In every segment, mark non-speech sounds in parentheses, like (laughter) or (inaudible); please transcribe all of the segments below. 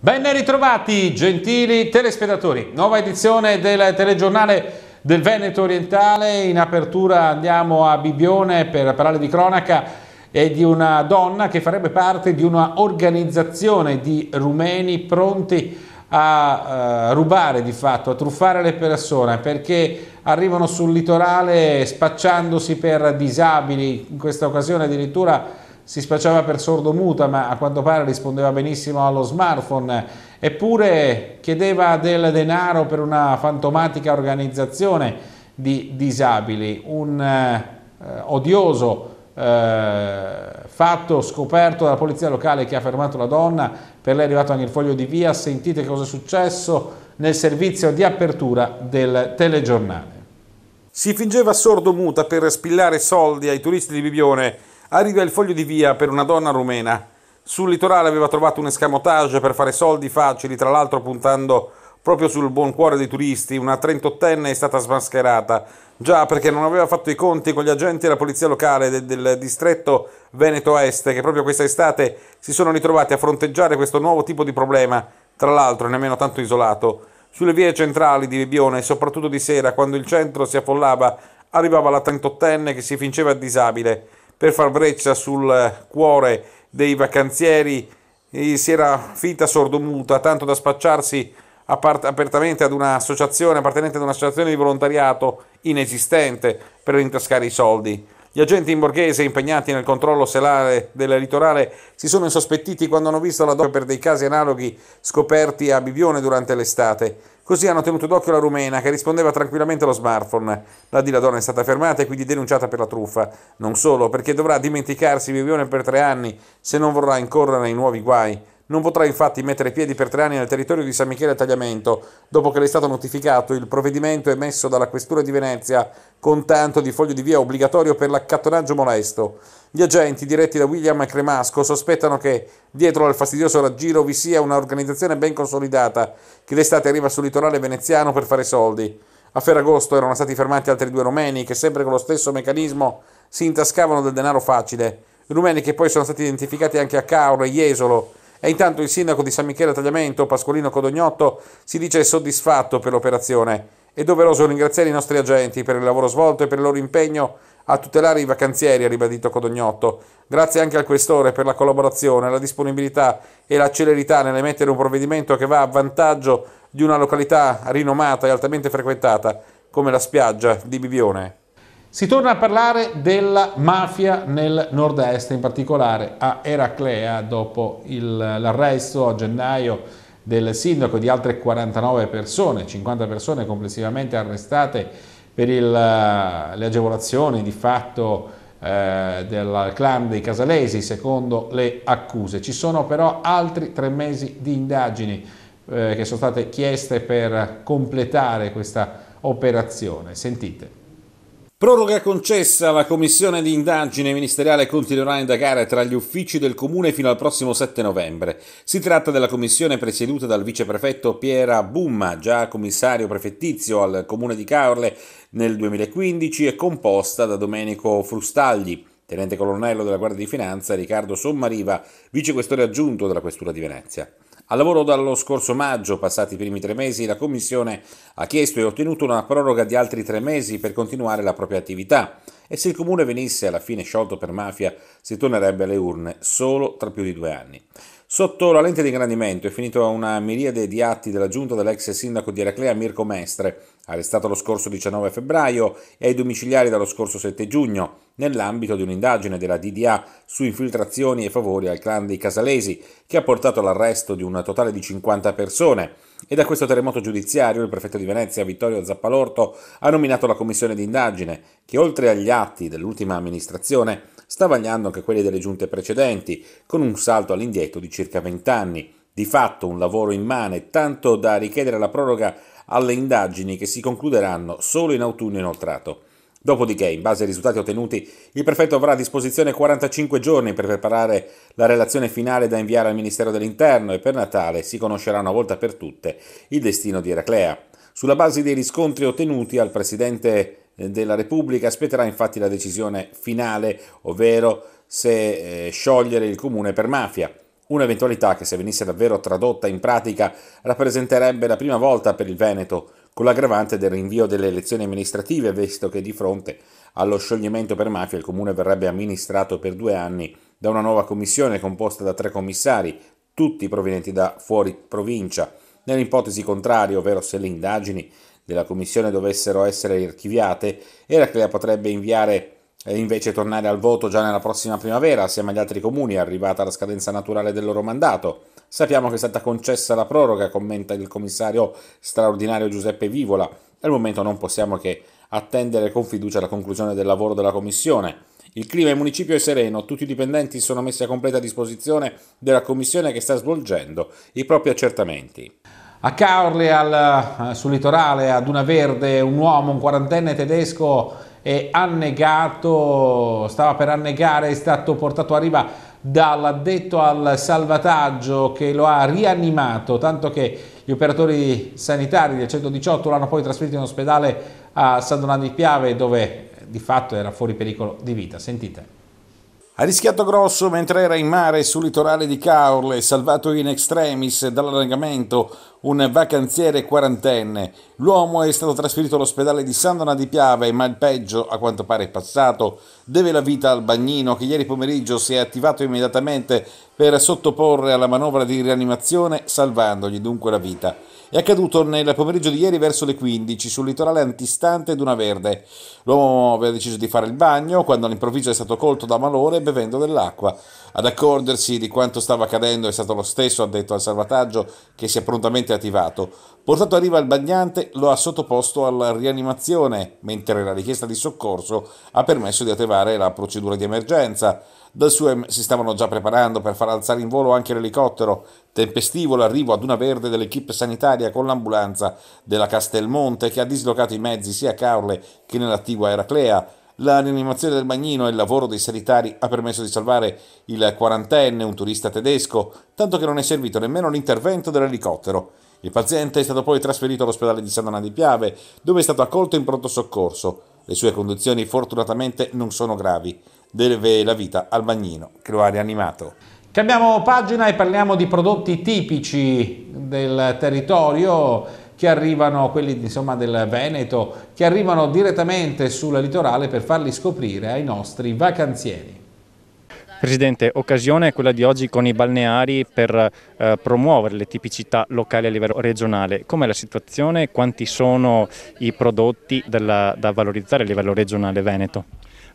Ben ritrovati gentili telespedatori, nuova edizione del telegiornale del Veneto Orientale, in apertura andiamo a Bibione per parlare di cronaca e di una donna che farebbe parte di un'organizzazione di rumeni pronti a uh, rubare di fatto, a truffare le persone perché arrivano sul litorale spacciandosi per disabili, in questa occasione addirittura si spacciava per sordomuta ma a quanto pare rispondeva benissimo allo smartphone, eppure chiedeva del denaro per una fantomatica organizzazione di disabili, un eh, odioso eh, fatto scoperto dalla polizia locale che ha fermato la donna, per lei è arrivato anche il foglio di via, sentite cosa è successo nel servizio di apertura del telegiornale. Si fingeva sordomuta per spillare soldi ai turisti di Bibione Arriva il foglio di via per una donna rumena. Sul litorale aveva trovato un escamotage per fare soldi facili, tra l'altro puntando proprio sul buon cuore dei turisti. Una 38enne è stata smascherata, già perché non aveva fatto i conti con gli agenti della polizia locale del, del distretto Veneto Est, che proprio questa estate si sono ritrovati a fronteggiare questo nuovo tipo di problema, tra l'altro nemmeno tanto isolato. Sulle vie centrali di Bibione, soprattutto di sera, quando il centro si affollava, arrivava la 38enne che si fingeva disabile per far breccia sul cuore dei vacanzieri si era finta sordomuta, tanto da spacciarsi apertamente ad un'associazione appartenente ad un'associazione di volontariato inesistente per rintascare i soldi. Gli agenti in borghese impegnati nel controllo selare del litorale si sono insospettiti quando hanno visto la doppia per dei casi analoghi scoperti a Bivione durante l'estate. Così hanno tenuto d'occhio la rumena, che rispondeva tranquillamente allo smartphone. La di la donna è stata fermata e quindi denunciata per la truffa. Non solo, perché dovrà dimenticarsi Vivione per tre anni se non vorrà incorrere in nuovi guai. Non potrà infatti mettere piedi per tre anni nel territorio di San Michele a Tagliamento, dopo che le è stato notificato il provvedimento emesso dalla Questura di Venezia con tanto di foglio di via obbligatorio per l'accattonaggio molesto. Gli agenti, diretti da William Cremasco, sospettano che dietro al fastidioso raggiro vi sia un'organizzazione ben consolidata che l'estate arriva sul litorale veneziano per fare soldi. A Ferragosto erano stati fermati altri due romeni che sempre con lo stesso meccanismo si intascavano del denaro facile. Rumeni che poi sono stati identificati anche a Cauro e Jesolo e intanto il sindaco di San Michele Tagliamento, Pasqualino Codognotto, si dice soddisfatto per l'operazione. È doveroso ringraziare i nostri agenti per il lavoro svolto e per il loro impegno a tutelare i vacanzieri, ha ribadito Codognotto. Grazie anche al questore per la collaborazione, la disponibilità e la celerità nell'emettere un provvedimento che va a vantaggio di una località rinomata e altamente frequentata come la spiaggia di Bivione. Si torna a parlare della mafia nel nord-est, in particolare a Eraclea, dopo l'arresto a gennaio del sindaco di altre 49 persone, 50 persone complessivamente arrestate per il, le agevolazioni di fatto eh, del clan dei Casalesi, secondo le accuse. Ci sono però altri tre mesi di indagini eh, che sono state chieste per completare questa operazione. Sentite. Proroga concessa, la commissione di indagine ministeriale continuerà a indagare tra gli uffici del comune fino al prossimo 7 novembre. Si tratta della commissione presieduta dal viceprefetto Piera Bumma, già commissario prefettizio al comune di Caorle nel 2015 e composta da Domenico Frustagli, tenente colonnello della Guardia di Finanza, e Riccardo Sommariva, vicequestore aggiunto della Questura di Venezia. Al lavoro dallo scorso maggio, passati i primi tre mesi, la Commissione ha chiesto e ottenuto una proroga di altri tre mesi per continuare la propria attività e se il Comune venisse alla fine sciolto per mafia si tornerebbe alle urne solo tra più di due anni. Sotto la lente di ingrandimento è finita una miriade di atti della giunta dell'ex sindaco di Eraclea Mirko Mestre, arrestato lo scorso 19 febbraio e ai domiciliari dallo scorso 7 giugno, nell'ambito di un'indagine della DDA su infiltrazioni e favori al clan dei Casalesi, che ha portato all'arresto di un totale di 50 persone. E da questo terremoto giudiziario il prefetto di Venezia Vittorio Zappalorto ha nominato la commissione d'indagine, che oltre agli atti dell'ultima amministrazione stavagliando anche quelli delle giunte precedenti, con un salto all'indietro di circa 20 anni. Di fatto un lavoro immane, tanto da richiedere la proroga alle indagini che si concluderanno solo in autunno inoltrato. Dopodiché, in base ai risultati ottenuti, il prefetto avrà a disposizione 45 giorni per preparare la relazione finale da inviare al Ministero dell'Interno e per Natale si conoscerà una volta per tutte il destino di Eraclea. Sulla base dei riscontri ottenuti al presidente della Repubblica aspetterà infatti la decisione finale, ovvero se eh, sciogliere il comune per mafia. Un'eventualità che se venisse davvero tradotta in pratica rappresenterebbe la prima volta per il Veneto, con l'aggravante del rinvio delle elezioni amministrative, visto che di fronte allo scioglimento per mafia il comune verrebbe amministrato per due anni da una nuova commissione composta da tre commissari, tutti provenienti da fuori provincia. Nell'ipotesi contraria, ovvero se le indagini della Commissione dovessero essere archiviate, Eraclea potrebbe inviare e invece tornare al voto già nella prossima primavera, assieme agli altri comuni, arrivata la scadenza naturale del loro mandato. Sappiamo che è stata concessa la proroga, commenta il commissario straordinario Giuseppe Vivola. Al momento non possiamo che attendere con fiducia la conclusione del lavoro della Commissione. Il clima in municipio è sereno, tutti i dipendenti sono messi a completa disposizione della Commissione che sta svolgendo i propri accertamenti. A Caorle, al, eh, sul litorale, ad una verde, un uomo, un quarantenne tedesco, è annegato, stava per annegare, è stato portato a riva dall'addetto al salvataggio che lo ha rianimato, tanto che gli operatori sanitari del 118 l'hanno poi trasferito in ospedale a San Donato di Piave, dove eh, di fatto era fuori pericolo di vita. Sentite. Ha rischiato grosso mentre era in mare sul litorale di Caorle, salvato in extremis dall'allargamento un vacanziere quarantenne. L'uomo è stato trasferito all'ospedale di San Dona di Piave, ma il peggio, a quanto pare, è passato. Deve la vita al bagnino che ieri pomeriggio si è attivato immediatamente per sottoporre alla manovra di rianimazione, salvandogli dunque la vita. È accaduto nel pomeriggio di ieri verso le 15 sul litorale antistante Duna Verde. L'uomo aveva deciso di fare il bagno quando all'improvviso è stato colto da malore bevendo dell'acqua. Ad accorgersi di quanto stava accadendo è stato lo stesso addetto al salvataggio che si è prontamente immediatamente attivato, portato a riva il bagnante lo ha sottoposto alla rianimazione, mentre la richiesta di soccorso ha permesso di attivare la procedura di emergenza. Dal Suem si stavano già preparando per far alzare in volo anche l'elicottero. Tempestivo l'arrivo ad una verde dell'equipe sanitaria con l'ambulanza della Castelmonte che ha dislocato i mezzi sia a Caorle che nell'attigua Eraclea. La rianimazione del bagnino e il lavoro dei sanitari ha permesso di salvare il quarantenne, un turista tedesco, tanto che non è servito nemmeno l'intervento dell'elicottero. Il paziente è stato poi trasferito all'ospedale di Savona di Piave, dove è stato accolto in pronto soccorso. Le sue condizioni fortunatamente non sono gravi. Deve la vita al bagnino che lo ha rianimato. Cambiamo pagina e parliamo di prodotti tipici del territorio che arrivano, quelli insomma, del Veneto, che arrivano direttamente sul litorale per farli scoprire ai nostri vacanzieri. Presidente, occasione è quella di oggi con i balneari per eh, promuovere le tipicità locali a livello regionale. Com'è la situazione? Quanti sono i prodotti della, da valorizzare a livello regionale veneto?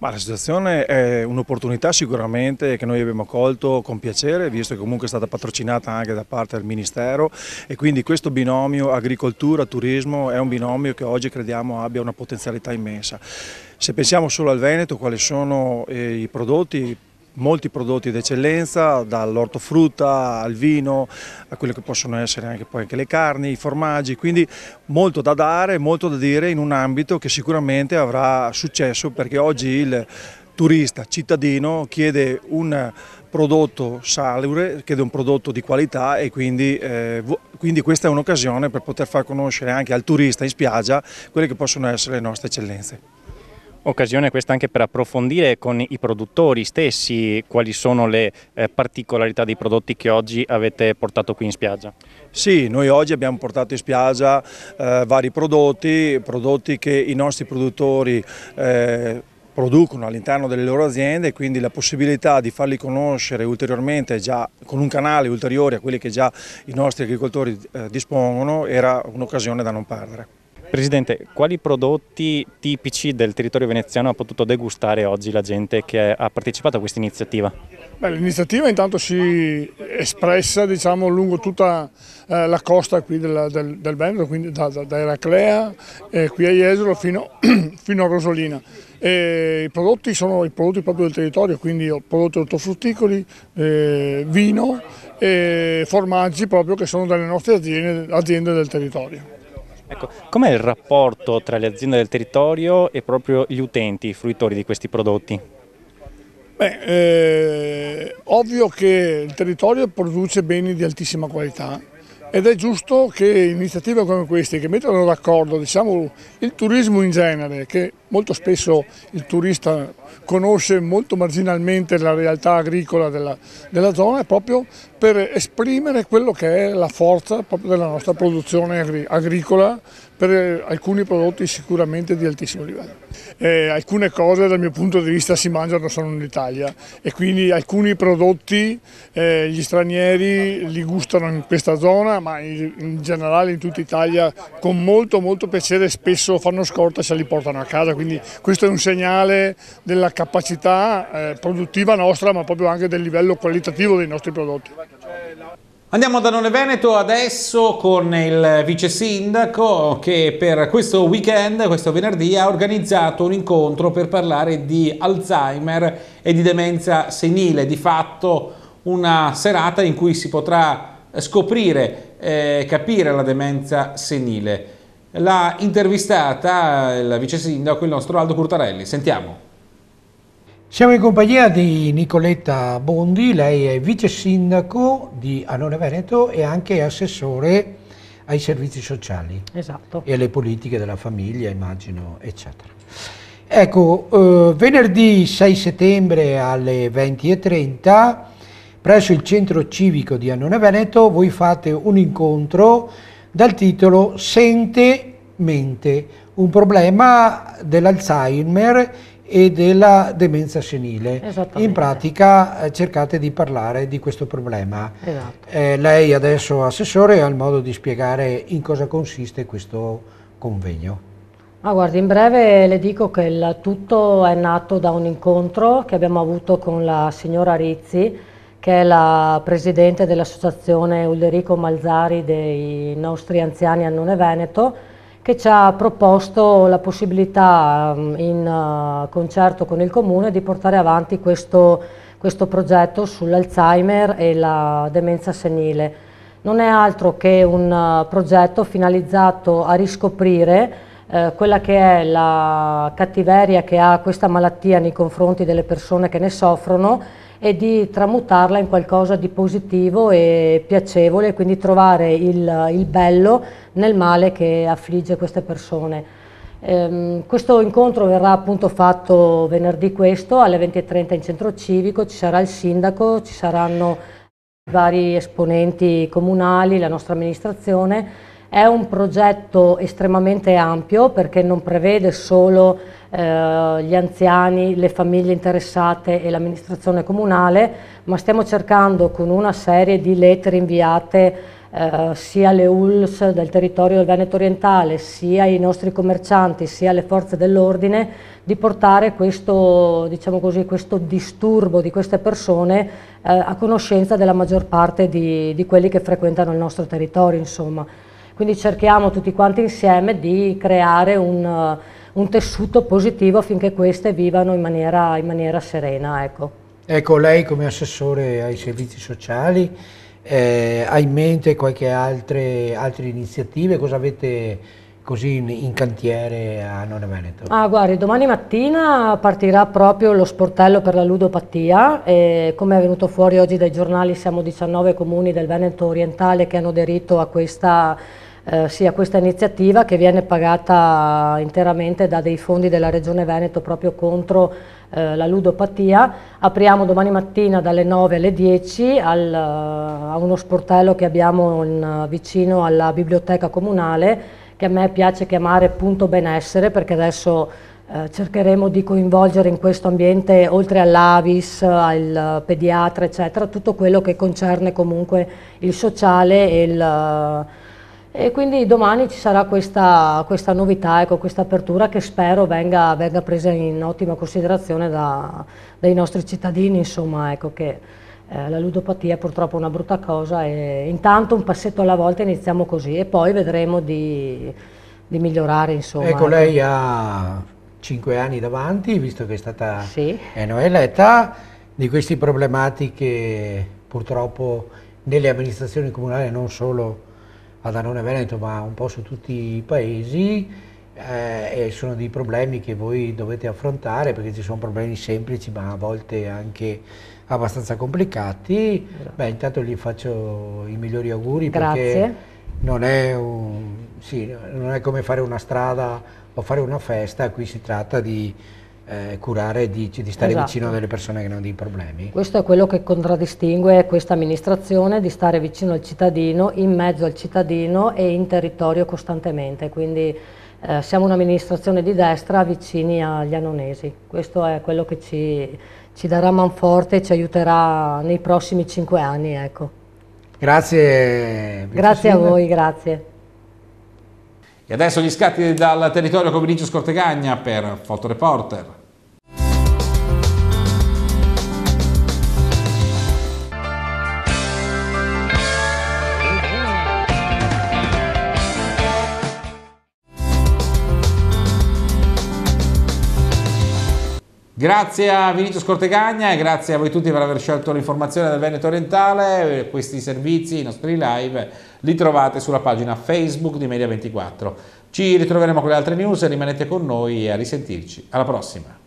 Ma la situazione è un'opportunità sicuramente che noi abbiamo colto con piacere, visto che comunque è stata patrocinata anche da parte del Ministero e quindi questo binomio agricoltura-turismo è un binomio che oggi crediamo abbia una potenzialità immensa. Se pensiamo solo al Veneto, quali sono eh, i prodotti molti prodotti d'eccellenza, dall'ortofrutta al vino, a quelle che possono essere anche, poi anche le carni, i formaggi, quindi molto da dare, molto da dire in un ambito che sicuramente avrà successo perché oggi il turista, cittadino, chiede un prodotto salubre, chiede un prodotto di qualità e quindi, eh, quindi questa è un'occasione per poter far conoscere anche al turista in spiaggia quelle che possono essere le nostre eccellenze. Occasione questa anche per approfondire con i produttori stessi quali sono le eh, particolarità dei prodotti che oggi avete portato qui in spiaggia. Sì, noi oggi abbiamo portato in spiaggia eh, vari prodotti, prodotti che i nostri produttori eh, producono all'interno delle loro aziende quindi la possibilità di farli conoscere ulteriormente già con un canale ulteriore a quelli che già i nostri agricoltori eh, dispongono era un'occasione da non perdere. Presidente, quali prodotti tipici del territorio veneziano ha potuto degustare oggi la gente che ha partecipato a questa iniziativa? L'iniziativa intanto si è espressa diciamo, lungo tutta eh, la costa del, del, del, Veneto, quindi da, da, da Eraclea, eh, qui a Jesolo fino, (clears throat) fino, a Rosolina. E I prodotti sono i prodotti proprio del territorio, quindi prodotti ortofrutticoli, eh, vino e formaggi proprio che sono delle nostre aziende, aziende del territorio. Ecco, com'è il rapporto tra le aziende del territorio e proprio gli utenti, i fruitori di questi prodotti? Beh, eh, ovvio che il territorio produce beni di altissima qualità ed è giusto che iniziative come queste, che mettono d'accordo diciamo, il turismo in genere, che molto spesso il turista conosce molto marginalmente la realtà agricola della, della zona, proprio per esprimere quello che è la forza della nostra produzione agri agricola per alcuni prodotti sicuramente di altissimo livello. Eh, alcune cose dal mio punto di vista si mangiano solo in Italia e quindi alcuni prodotti eh, gli stranieri li gustano in questa zona ma in, in, generale in tutta Italia con molto molto piacere spesso fanno scorta e se li portano a casa quindi questo è un segnale della della capacità eh, produttiva nostra ma proprio anche del livello qualitativo dei nostri prodotti. Andiamo da Nole Veneto adesso con il vice sindaco che per questo weekend, questo venerdì, ha organizzato un incontro per parlare di Alzheimer e di demenza senile. Di fatto una serata in cui si potrà scoprire e eh, capire la demenza senile. L'ha intervistata il vice sindaco, il nostro Aldo Curtarelli. Sentiamo. Siamo in compagnia di Nicoletta Bondi, lei è vice sindaco di Anone Veneto e anche assessore ai servizi sociali esatto. e alle politiche della famiglia, immagino, eccetera. Ecco, eh, venerdì 6 settembre alle 20.30 presso il centro civico di Annone Veneto voi fate un incontro dal titolo Sente Mente, un problema dell'Alzheimer e della demenza senile. In pratica eh, cercate di parlare di questo problema. Esatto. Eh, lei adesso assessore ha il modo di spiegare in cosa consiste questo convegno. Ma guardi, in breve le dico che il tutto è nato da un incontro che abbiamo avuto con la signora Rizzi, che è la presidente dell'associazione Ulderico Malzari dei nostri anziani a Nune Veneto, che ci ha proposto la possibilità ehm, in eh, concerto con il Comune di portare avanti questo, questo progetto sull'Alzheimer e la demenza senile. Non è altro che un eh, progetto finalizzato a riscoprire eh, quella che è la cattiveria che ha questa malattia nei confronti delle persone che ne soffrono e di tramutarla in qualcosa di positivo e piacevole, quindi trovare il, il bello nel male che affligge queste persone. Ehm, questo incontro verrà appunto fatto venerdì questo alle 20.30 in centro civico, ci sarà il sindaco, ci saranno vari esponenti comunali, la nostra amministrazione è un progetto estremamente ampio perché non prevede solo eh, gli anziani, le famiglie interessate e l'amministrazione comunale, ma stiamo cercando con una serie di lettere inviate eh, sia alle ULS del territorio del Veneto orientale, sia ai nostri commercianti, sia alle forze dell'ordine, di portare questo, diciamo così, questo, disturbo di queste persone eh, a conoscenza della maggior parte di, di quelli che frequentano il nostro territorio. Insomma. Quindi cerchiamo tutti quanti insieme di creare un, eh, un tessuto positivo affinché queste vivano in maniera, in maniera serena. Ecco. ecco. lei come assessore ai servizi sociali eh, ha in mente qualche altre, altre iniziative? Cosa avete così in, in cantiere a Nona Veneto? Ah, guardi, domani mattina partirà proprio lo sportello per la ludopatia e come è venuto fuori oggi dai giornali siamo 19 comuni del Veneto orientale che hanno aderito a questa eh, sia sì, questa iniziativa che viene pagata interamente da dei fondi della Regione Veneto proprio contro eh, la ludopatia. Apriamo domani mattina dalle 9 alle 10 al, eh, a uno sportello che abbiamo in, vicino alla biblioteca comunale che a me piace chiamare punto benessere, perché adesso eh, cercheremo di coinvolgere in questo ambiente, oltre all'Avis, al pediatra, eccetera, tutto quello che concerne comunque il sociale e il... Eh, e quindi domani ci sarà questa, questa novità, ecco, questa apertura che spero venga, venga, presa in ottima considerazione da, dai nostri cittadini, insomma, ecco, che eh, la ludopatia purtroppo è una brutta cosa e intanto un passetto alla volta iniziamo così e poi vedremo di, di migliorare insomma. Ecco lei ha 5 anni davanti visto che è stata sì. eletta di queste problematiche purtroppo nelle amministrazioni comunali non solo a Danone Veneto ma un po' su tutti i paesi eh, e sono dei problemi che voi dovete affrontare perché ci sono problemi semplici ma a volte anche abbastanza complicati. Beh, intanto gli faccio i migliori auguri Grazie. perché non è, un, sì, non è come fare una strada o fare una festa, qui si tratta di eh, curare, di, di stare esatto. vicino a delle persone che hanno dei problemi. Questo è quello che contraddistingue questa amministrazione, di stare vicino al cittadino, in mezzo al cittadino e in territorio costantemente, quindi eh, siamo un'amministrazione di destra vicini agli anonesi. questo è quello che ci ci darà man forte e ci aiuterà nei prossimi cinque anni. Ecco. Grazie. Grazie a voi, grazie. E adesso gli scatti dal territorio con Vinicio Scortegagna per Fotoreporter. Grazie a Vinicio Scortegagna e grazie a voi tutti per aver scelto l'informazione del Veneto Orientale, questi servizi, i nostri live, li trovate sulla pagina Facebook di Media24. Ci ritroveremo con le altre news, rimanete con noi e a risentirci. Alla prossima!